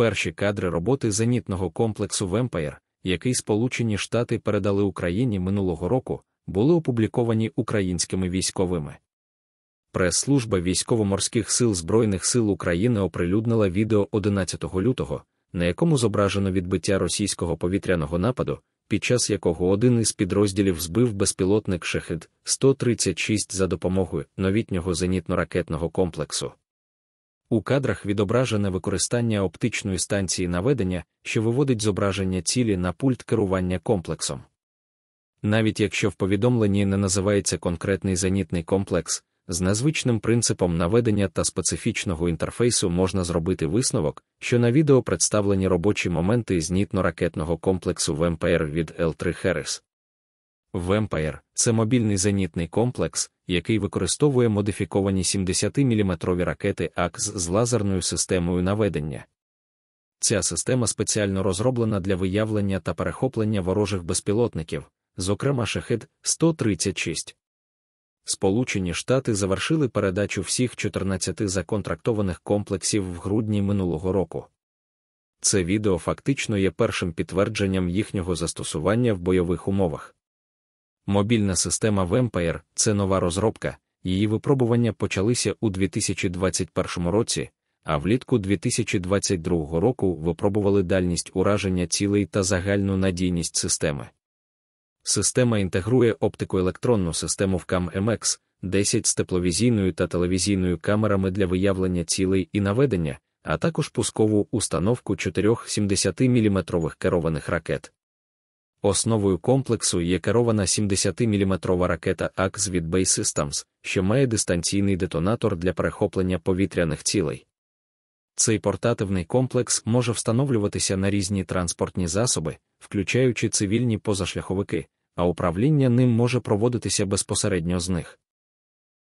перші кадри роботи зенітного комплексу «Вемпайр», який Сполучені Штати передали Україні минулого року, були опубліковані українськими військовими. Прес-служба військово-морських сил Збройних сил України оприлюднила відео 11 лютого, на якому зображено відбиття російського повітряного нападу, під час якого один із підрозділів збив безпілотник шехед 136 за допомогою новітнього зенітно-ракетного комплексу. У кадрах відображене використання оптичної станції наведення, що виводить зображення цілі на пульт керування комплексом. Навіть якщо в повідомленні не називається конкретний зенітний комплекс, з незвичним принципом наведення та специфічного інтерфейсу можна зробити висновок, що на відео представлені робочі моменти знітно-ракетного комплексу Vampire від L3 Harris. Vampire – це мобільний зенітний комплекс який використовує модифіковані 70-мм ракети АКС з лазерною системою наведення. Ця система спеціально розроблена для виявлення та перехоплення ворожих безпілотників, зокрема шахед 136. Сполучені Штати завершили передачу всіх 14 законтрактованих комплексів в грудні минулого року. Це відео фактично є першим підтвердженням їхнього застосування в бойових умовах. Мобільна система Vampire це нова розробка, її випробування почалися у 2021 році, а влітку 2022 року випробували дальність ураження цілей та загальну надійність системи. Система інтегрує оптикоелектронну систему в CAM-MX, 10 з тепловізійною та телевізійною камерами для виявлення цілей і наведення, а також пускову установку 4 70 мм керованих ракет. Основою комплексу є керована 70-мм ракета AX від Bay Systems, що має дистанційний детонатор для перехоплення повітряних цілей. Цей портативний комплекс може встановлюватися на різні транспортні засоби, включаючи цивільні позашляховики, а управління ним може проводитися безпосередньо з них.